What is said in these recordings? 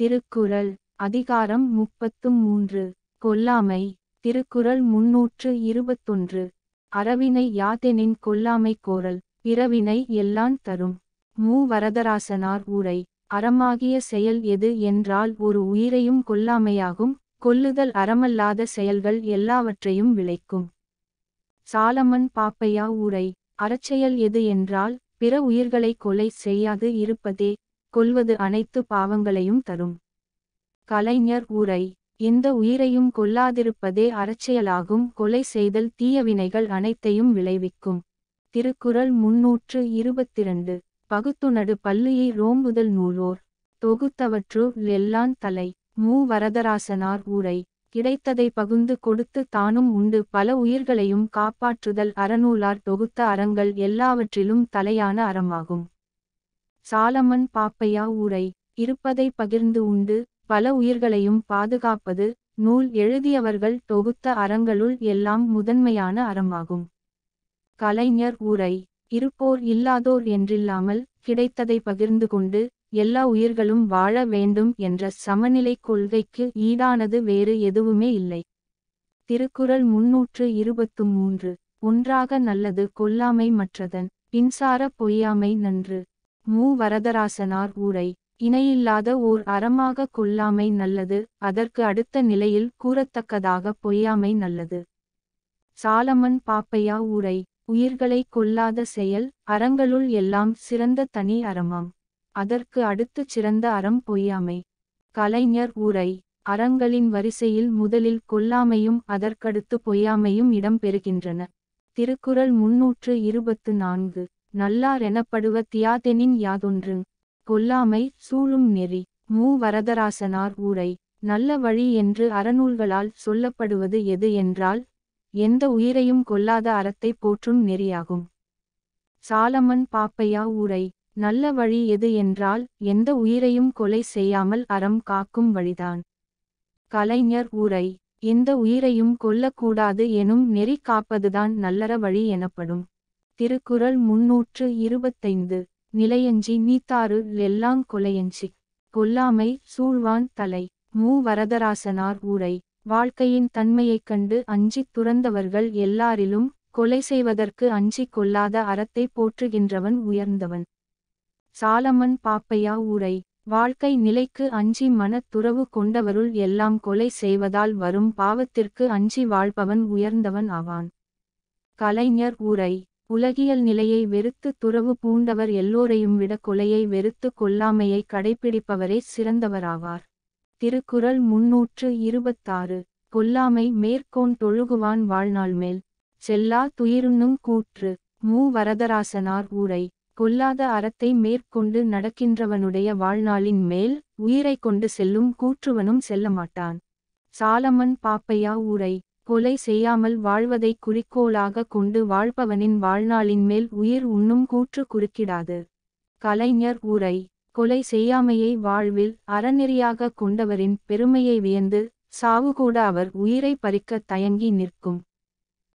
திருக்குறள் அதிகாரம் முப்பத்து மூன்று கொல்லாமை திருக்குறள் முன்னூற்று இருபத்தொன்று அறவினை யாதெனின் கொல்லாமை கோரல் பிறவினை எல்லான் தரும் மூ வரதராசனார் ஊரை அறமாகிய செயல் எது என்றால் ஒரு உயிரையும் கொல்லாமையாகும் கொல்லுதல் அறமல்லாத செயல்கள் எல்லாவற்றையும் விளைக்கும் சாலமன் பாப்பையா ஊரை அறச்செயல் எது என்றால் பிற உயிர்களை கொலை செய்யாது இருப்பதே கொல்வது அனைத்து பாவங்களையும் தரும் கலைஞர் ஊரை எந்த உயிரையும் கொல்லாதிருப்பதே அறச்செயலாகும் கொலை செய்தல் தீயவினைகள் அனைத்தையும் விளைவிக்கும் திருக்குறள் முன்னூற்று இருபத்திரண்டு பகுத்துணடு பள்ளியை ரோம்புதல் நூலோர் தொகுத்தவற்று லெல்லான் தலை மூ வரதராசனார் ஊரை கிடைத்ததை பகுந்து கொடுத்து தானும் உண்டு பல உயிர்களையும் காப்பாற்றுதல் அறநூலார் தொகுத்த அறங்கள் எல்லாவற்றிலும் தலையான அறமாகும் சாலமன் பாப்பையா ஊரை இருப்பதை பகிர்ந்து உண்டு பல உயிர்களையும் பாதுகாப்பது நூல் எழுதியவர்கள் தொகுத்த அறங்களுள் எல்லாம் முதன்மையான அறமாகும் கலைஞர் ஊரை இருப்போர் இல்லாதோர் என்றில்லாமல் கிடைத்ததை பகிர்ந்து கொண்டு எல்லா உயிர்களும் வாழ வேண்டும் என்ற சமநிலை கொள்கைக்கு ஈடானது வேறு எதுவுமே இல்லை திருக்குறள் முன்னூற்று இருபத்து மூன்று ஒன்றாக நல்லது கொல்லாமை மற்றதன் பின்சார பொய்யாமை நன்று மு வரதராசனார் ஊரை இணையில்லாத ஓர் அறமாக கொல்லாமை நல்லது அதற்கு அடுத்த நிலையில் கூறத்தக்கதாக பொய்யாமை நல்லது சாலமன் பாப்பையா ஊரை உயிர்களை கொல்லாத செயல் அறங்களுள் எல்லாம் சிறந்த தனி அறமாம் அதற்கு அடுத்து சிறந்த அறம் பொய்யாமை கலைஞர் ஊரை அறங்களின் வரிசையில் முதலில் கொல்லாமையும் அதற்கடுத்து பொய்யாமையும் இடம்பெறுகின்றன திருக்குறள் முன்னூற்று இருபத்து நான்கு நல்லார் எனப்படுவ தியாதெனின் யாதொன்று கொல்லாமை சூழும் நெறி மூ வரதராசனார் ஊரை நல்ல வழி என்று அறநூல்களால் சொல்லப்படுவது எது என்றால் எந்த உயிரையும் கொல்லாத அறத்தை போற்றும் நெறியாகும் சாலமன் பாப்பையா ஊரை நல்ல வழி எது என்றால் எந்த உயிரையும் கொலை செய்யாமல் அறம் காக்கும் வழிதான் கலைஞர் ஊரை எந்த உயிரையும் கொல்லக்கூடாது எனும் நெறி காப்பதுதான் நல்லற வழி எனப்படும் திருக்குறள் முன்னூற்று இருபத்தைந்து நிலையஞ்சி நீத்தாறு லெல்லாங் கொலையஞ்சி கொல்லாமை சூழ்வான் தலை மூ வரதராசனார் ஊரை வாழ்க்கையின் தன்மையைக் கண்டு அஞ்சித் துறந்தவர்கள் எல்லாரிலும் கொலை செய்வதற்கு அஞ்சி கொல்லாத அறத்தை போற்றுகின்றவன் உயர்ந்தவன் சாலமன் பாப்பையா ஊரை வாழ்க்கை நிலைக்கு அஞ்சி துறவு கொண்டவருள் எல்லாம் கொலை செய்வதால் வரும் பாவத்திற்கு அஞ்சி வாழ்பவன் உயர்ந்தவன் ஆவான் கலைஞர் ஊரை உலகியல் நிலையை வெறுத்து துறவு பூண்டவர் எல்லோரையும் விட கொலையை வெறுத்து கொல்லாமையை கடைபிடிப்பவரே சிறந்தவராவார் திருக்குறள் முன்னூற்று இருபத்தாறு கொல்லாமை மேற்கோன் தொழுகுவான் வாழ்நாள் மேல் செல்லா துயிருண்ணும் கூற்று மூ வரதராசனார் ஊரை கொல்லாத அறத்தை மேற்கொண்டு நடக்கின்றவனுடைய வாழ்நாளின் மேல் உயிரை கொண்டு செல்லும் கூற்றுவனும் செல்லமாட்டான் சாலமன் பாப்பையா ஊரை கொலை செய்யாமல் வாழ்வதை குறிக்கோளாக கொண்டு வாழ்பவனின் வாழ்நாளின் மேல் உயிர் உண்ணும் கூற்று குறுக்கிடாது கலைஞர் உரை கொலை செய்யாமையை வாழ்வில் அறநெறியாக கொண்டவரின் பெருமையை வியந்து சாவுகூட அவர் உயிரை பறிக்க தயங்கி நிற்கும்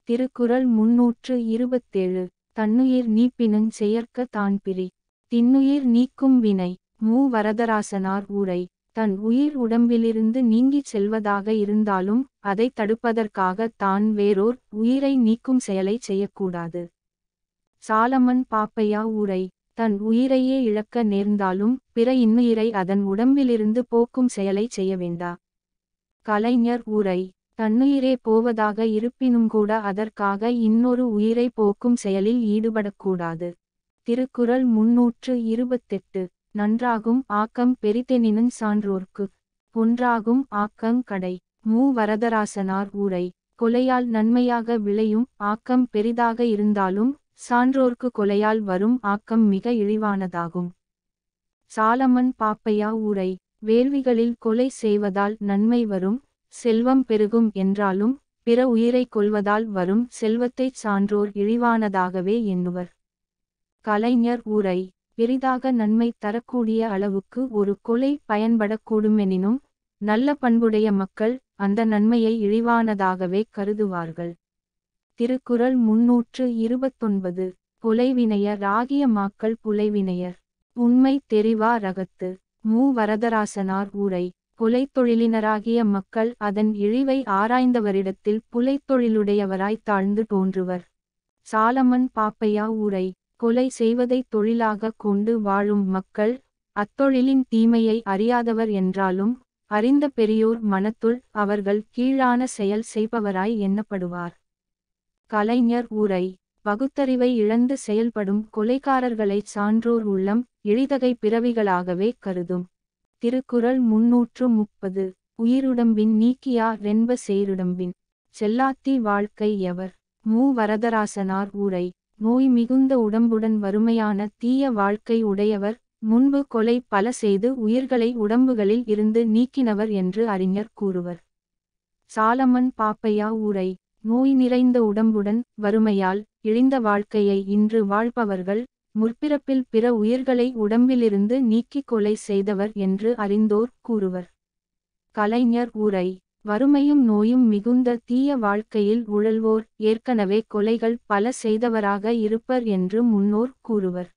திருக்குறள் முன்னூற்று இருபத்தேழு தன்னுயிர் நீப்பினும் செயற்க தான் பிரி தின்னுயிர் நீக்கும் வினை மூ வரதராசனார் ஊரை தன் உயிர் உடம்பிலிருந்து நீங்கிச் செல்வதாக இருந்தாலும் அதை தடுப்பதற்காக தான் வேறோர் உயிரை நீக்கும் செயலை செய்யக்கூடாது சாலமன் பாப்பையா ஊரை தன் உயிரையே இழக்க நேர்ந்தாலும் பிற இன்னுயிரை அதன் உடம்பிலிருந்து போக்கும் செயலை செய்ய வேண்டா கலைஞர் ஊரை தன்னுயிரே போவதாக இருப்பினும் கூட அதற்காக இன்னொரு உயிரை போக்கும் செயலில் ஈடுபடக்கூடாது திருக்குறள் முன்னூற்று இருபத்தெட்டு நன்றாகும் ஆக்கம் பெரிதெனினும் சான்றோர்க்கு ஒன்றாகும் ஆக்கங் கடை மூ வரதராசனார் ஊரை கொலையால் நன்மையாக விளையும் ஆக்கம் பெரிதாக இருந்தாலும் சான்றோர்க்கு கொலையால் வரும் ஆக்கம் மிக இழிவானதாகும் சாலமன் பாப்பையா ஊரை வேள்விகளில் கொலை செய்வதால் நன்மை வரும் செல்வம் பெருகும் என்றாலும் பிற உயிரை கொள்வதால் வரும் செல்வத்தைச் சான்றோர் இழிவானதாகவே எண்ணுவர் கலைஞர் ஊரை பெரிதாக நன்மை தரக்கூடிய அளவுக்கு ஒரு கொலை பயன்படக்கூடுமெனினும் நல்ல பண்புடைய மக்கள் அந்த நன்மையை இழிவானதாகவே கருதுவார்கள் திருக்குறள் முன்னூற்று இருபத்தொன்பது புலைவினையர் ராகிய மாக்கள் புலைவினையர் உண்மை தெரிவா ரகத்து மூ வரதராசனார் ஊரை புலைத்தொழிலினராகிய மக்கள் அதன் இழிவை ஆராய்ந்தவரிடத்தில் புலைத்தொழிலுடையவராய் தாழ்ந்து தோன்றுவர் சாலமன் பாப்பையா ஊரை கொலை செய்வதைத் தொழிலாகக் கொண்டு வாழும் மக்கள் அத்தொழிலின் தீமையை அறியாதவர் என்றாலும் அறிந்த பெரியோர் மனத்துள் அவர்கள் கீழான செயல் செய்பவராய் எண்ணப்படுவார் கலைஞர் ஊரை பகுத்தறிவை இழந்து செயல்படும் கொலைக்காரர்களை சான்றோர் உள்ளம் எளிதகை பிறவிகளாகவே கருதும் திருக்குறள் முன்னூற்று முப்பது உயிருடம்பின் நீக்கியா ரென்ப சேருடம்பின் செல்லாத்தி வாழ்க்கை எவர் மூ வரதராசனார் ஊரை நோய் மிகுந்த உடம்புடன் வறுமையான தீய வாழ்க்கை உடையவர் முன்பு கொலை பல செய்து உயிர்களை உடம்புகளில் இருந்து நீக்கினவர் என்று அறிஞர் கூறுவர் சாலமன் பாப்பையா ஊரை நோய் நிறைந்த உடம்புடன் வறுமையால் இழிந்த வாழ்க்கையை இன்று வாழ்பவர்கள் முற்பிறப்பில் பிற உயிர்களை உடம்பிலிருந்து நீக்கிக் கொலை செய்தவர் என்று அறிந்தோர் கூறுவர் கலைஞர் ஊரை வறுமையும் நோயும் மிகுந்த தீய வாழ்க்கையில் உழல்வோர் ஏற்கனவே கொலைகள் பல செய்தவராக இருப்பர் என்று முன்னோர் கூறுவர்